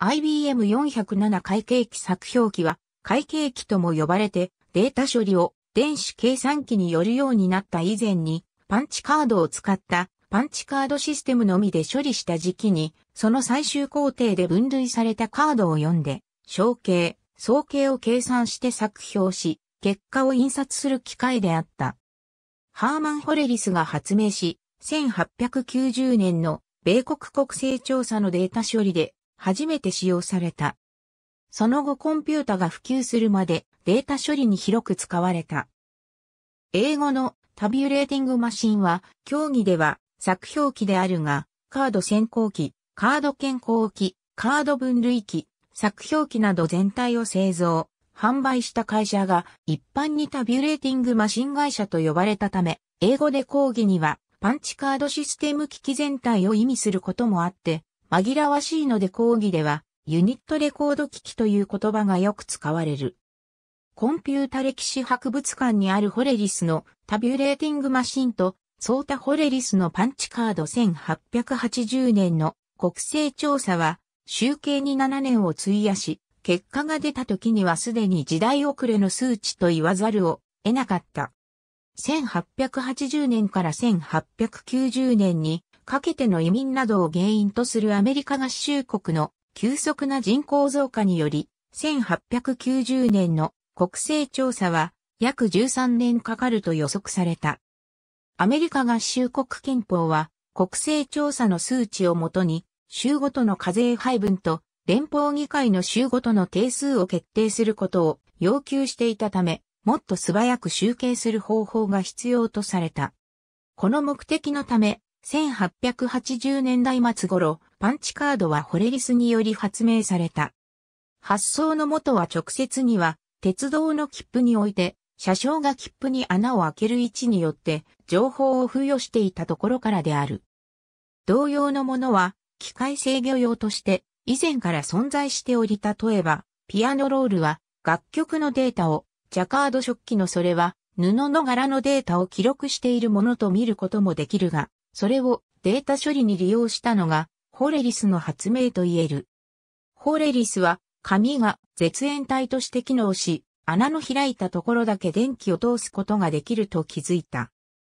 IBM407 会計機作表記は会計機とも呼ばれてデータ処理を電子計算機によるようになった以前にパンチカードを使ったパンチカードシステムのみで処理した時期にその最終工程で分類されたカードを読んで小計、総計を計算して作表し結果を印刷する機械であった。ハーマン・ホレリスが発明し1890年の米国国勢調査のデータ処理で初めて使用された。その後コンピュータが普及するまでデータ処理に広く使われた。英語のタビュレーティングマシンは競技では作表機であるが、カード先行機、カード健康機、カード分類機、作表機など全体を製造、販売した会社が一般にタビュレーティングマシン会社と呼ばれたため、英語で講義にはパンチカードシステム機器全体を意味することもあって、紛らわしいので講義では、ユニットレコード機器という言葉がよく使われる。コンピュータ歴史博物館にあるホレリスのタビュレーティングマシンと、ソータホレリスのパンチカード1880年の国勢調査は、集計に7年を費やし、結果が出た時にはすでに時代遅れの数値と言わざるを得なかった。1880年から1890年にかけての移民などを原因とするアメリカ合衆国の急速な人口増加により、1890年の国勢調査は約13年かかると予測された。アメリカ合衆国憲法は国勢調査の数値をもとに州ごとの課税配分と連邦議会の州ごとの定数を決定することを要求していたため、もっと素早く集計する方法が必要とされた。この目的のため、1880年代末頃、パンチカードはホレリスにより発明された。発想のもとは直接には、鉄道の切符において、車掌が切符に穴を開ける位置によって、情報を付与していたところからである。同様のものは、機械制御用として、以前から存在しており、例えば、ピアノロールは、楽曲のデータを、ジャカード食器のそれは、布の柄のデータを記録しているものと見ることもできるが、それをデータ処理に利用したのが、ホレリスの発明と言える。ホレリスは、紙が絶縁体として機能し、穴の開いたところだけ電気を通すことができると気づいた。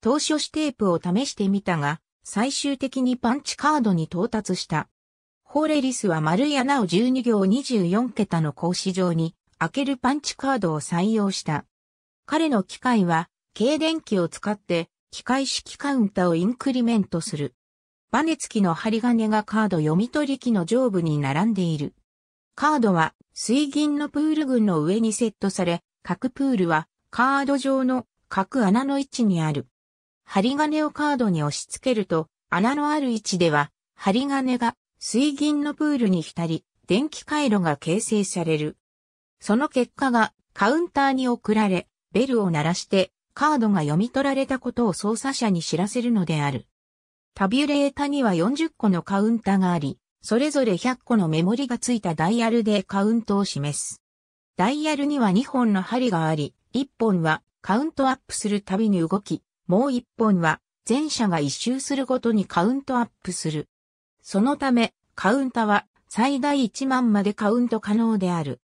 投書紙テープを試してみたが、最終的にパンチカードに到達した。ホーレリスは丸い穴を12行24桁の格子状に開けるパンチカードを採用した。彼の機械は、軽電気を使って機械式カウンタをインクリメントする。バネ付きの針金がカード読み取り機の上部に並んでいる。カードは水銀のプール群の上にセットされ、各プールはカード上の各穴の位置にある。針金をカードに押し付けると、穴のある位置では、針金が水銀のプールに浸り、電気回路が形成される。その結果がカウンターに送られ、ベルを鳴らしてカードが読み取られたことを操作者に知らせるのである。タビュレータには40個のカウンタがあり、それぞれ100個のメモリがついたダイヤルでカウントを示す。ダイヤルには2本の針があり、1本はカウントアップするたびに動き、もう1本は全社が1周するごとにカウントアップする。そのため、カウンタは最大1万までカウント可能である。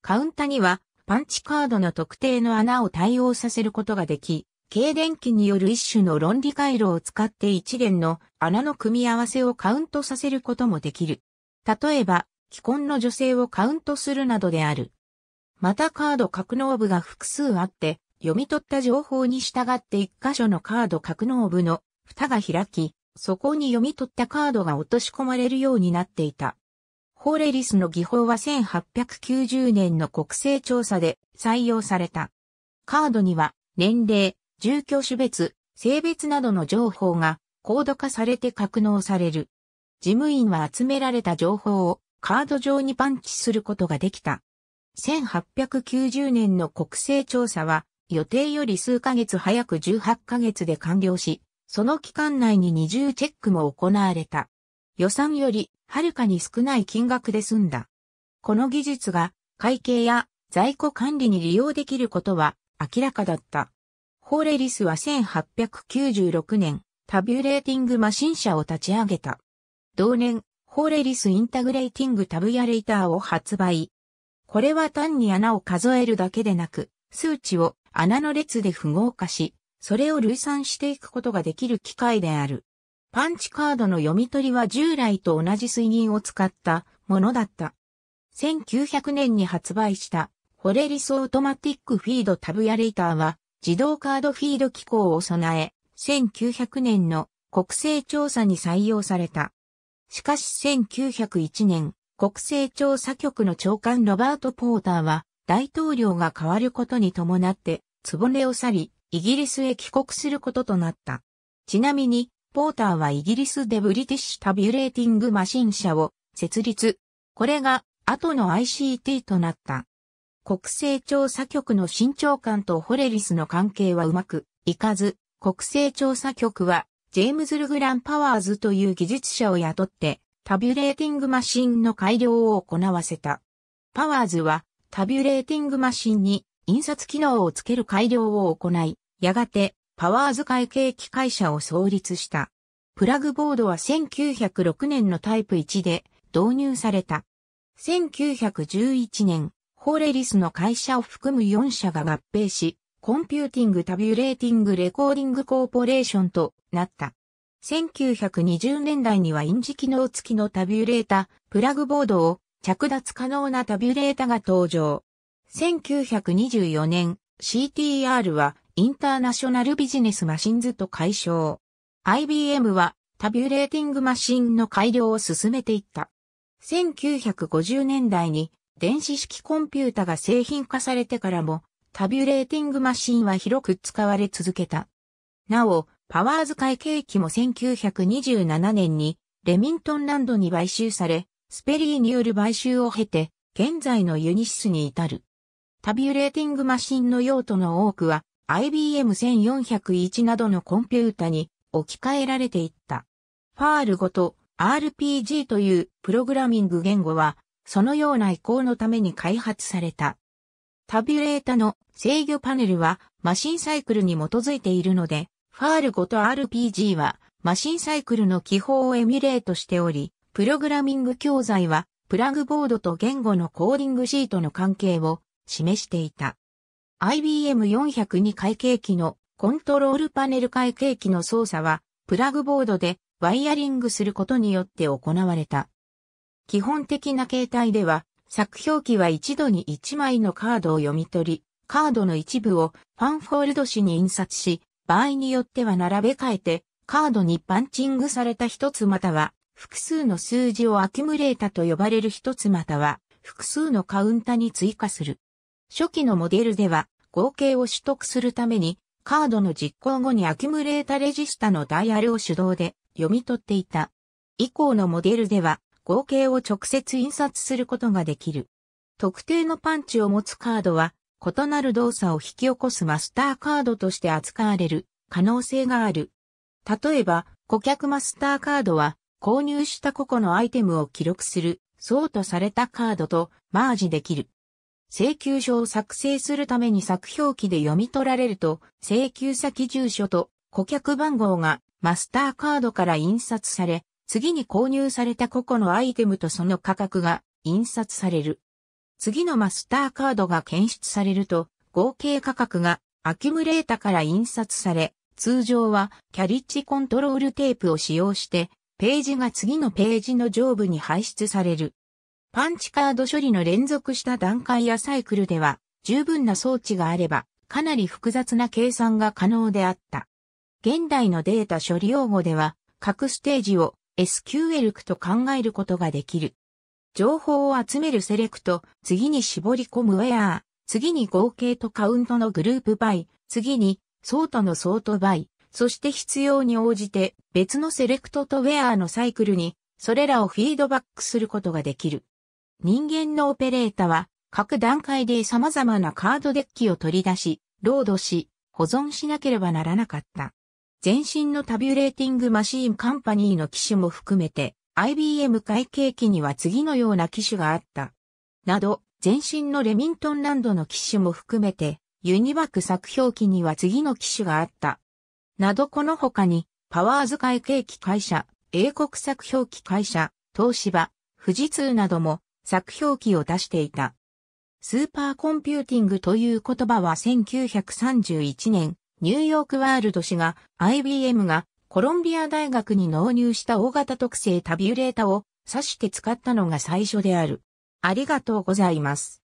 カウンタにはパンチカードの特定の穴を対応させることができ、軽電機による一種の論理回路を使って一連の穴の組み合わせをカウントさせることもできる。例えば、既婚の女性をカウントするなどである。またカード格納部が複数あって、読み取った情報に従って一箇所のカード格納部の蓋が開き、そこに読み取ったカードが落とし込まれるようになっていた。コーレリスの技法は1890年の国勢調査で採用された。カードには年齢、住居種別、性別などの情報が高度化されて格納される。事務員は集められた情報をカード上にパンチすることができた。1890年の国勢調査は予定より数ヶ月早く18ヶ月で完了し、その期間内に二重チェックも行われた。予算よりはるかに少ない金額で済んだ。この技術が会計や在庫管理に利用できることは明らかだった。ホーレリスは1896年、タビュレーティングマシン社を立ち上げた。同年、ホーレリスインタグレーティングタブヤレーターを発売。これは単に穴を数えるだけでなく、数値を穴の列で符号化し、それを類算していくことができる機械である。パンチカードの読み取りは従来と同じ水銀を使ったものだった。1900年に発売したホレリスオートマティックフィードタブヤレーターは自動カードフィード機構を備え、1900年の国勢調査に採用された。しかし1901年、国勢調査局の長官ロバート・ポーターは、大統領が変わることに伴って、つぼねを去り、イギリスへ帰国することとなった。ちなみに、ポーターはイギリスでブリティッシュタビュレーティングマシン社を設立。これが後の ICT となった。国勢調査局の新長官とホレリスの関係はうまくいかず、国勢調査局はジェームズ・ルグラン・パワーズという技術者を雇ってタビュレーティングマシンの改良を行わせた。パワーズはタビュレーティングマシンに印刷機能をつける改良を行い、やがてパワーズ会計機会社を創立した。プラグボードは1906年のタイプ1で導入された。1911年、ホーレリスの会社を含む4社が合併し、コンピューティングタビュレーティングレコーディングコーポレーションとなった。1920年代にはインジ機能付きのタビュレータ、プラグボードを着脱可能なタビュレータが登場。1924年、CTR はインターナショナルビジネスマシンズと解消。IBM はタビュレーティングマシンの改良を進めていった。1950年代に電子式コンピュータが製品化されてからもタビュレーティングマシンは広く使われ続けた。なお、パワーズ会計機も1927年にレミントンランドに買収され、スペリーによる買収を経て、現在のユニシスに至る。タビュレーティングマシンの用途の多くは、IBM1401 などのコンピュータに置き換えられていった。ファールごと RPG というプログラミング言語は、そのような移行のために開発された。タビュレータの制御パネルはマシンサイクルに基づいているので、ファールごと RPG はマシンサイクルの記法をエミュレートしており、プログラミング教材はプラグボードと言語のコーディングシートの関係を示していた。IBM402 会計機のコントロールパネル会計機の操作は、プラグボードでワイヤリングすることによって行われた。基本的な形態では、作表機は一度に1枚のカードを読み取り、カードの一部をファンフォールド紙に印刷し、場合によっては並べ替えて、カードにパンチングされた一つまたは、複数の数字をアキュムレータと呼ばれる一つまたは、複数のカウンタに追加する。初期のモデルでは合計を取得するためにカードの実行後にアキュムレータレジスタのダイヤルを手動で読み取っていた。以降のモデルでは合計を直接印刷することができる。特定のパンチを持つカードは異なる動作を引き起こすマスターカードとして扱われる可能性がある。例えば顧客マスターカードは購入した個々のアイテムを記録する、そうとされたカードとマージできる。請求書を作成するために作表記で読み取られると、請求先住所と顧客番号がマスターカードから印刷され、次に購入された個々のアイテムとその価格が印刷される。次のマスターカードが検出されると、合計価格がアキュムレータから印刷され、通常はキャリッジコントロールテープを使用して、ページが次のページの上部に排出される。パンチカード処理の連続した段階やサイクルでは、十分な装置があれば、かなり複雑な計算が可能であった。現代のデータ処理用語では、各ステージを SQL 区と考えることができる。情報を集めるセレクト、次に絞り込むウェア、次に合計とカウントのグループバイ、次にソートのソートバイ、そして必要に応じて別のセレクトとウェアのサイクルにそれらをフィードバックすることができる。人間のオペレータは、各段階で様々なカードデッキを取り出し、ロードし、保存しなければならなかった。前身のタビュレーティングマシーンカンパニーの機種も含めて、IBM 会計機には次のような機種があった。など、前身のレミントンランドの機種も含めて、ユニバック作表機には次の機種があった。などこの他に、パワーズ会計機会社、英国作表機会社、東芝、富士通なども作表記を出していた。スーパーコンピューティングという言葉は1931年、ニューヨークワールド氏が IBM がコロンビア大学に納入した大型特性タビュレータを指して使ったのが最初である。ありがとうございます。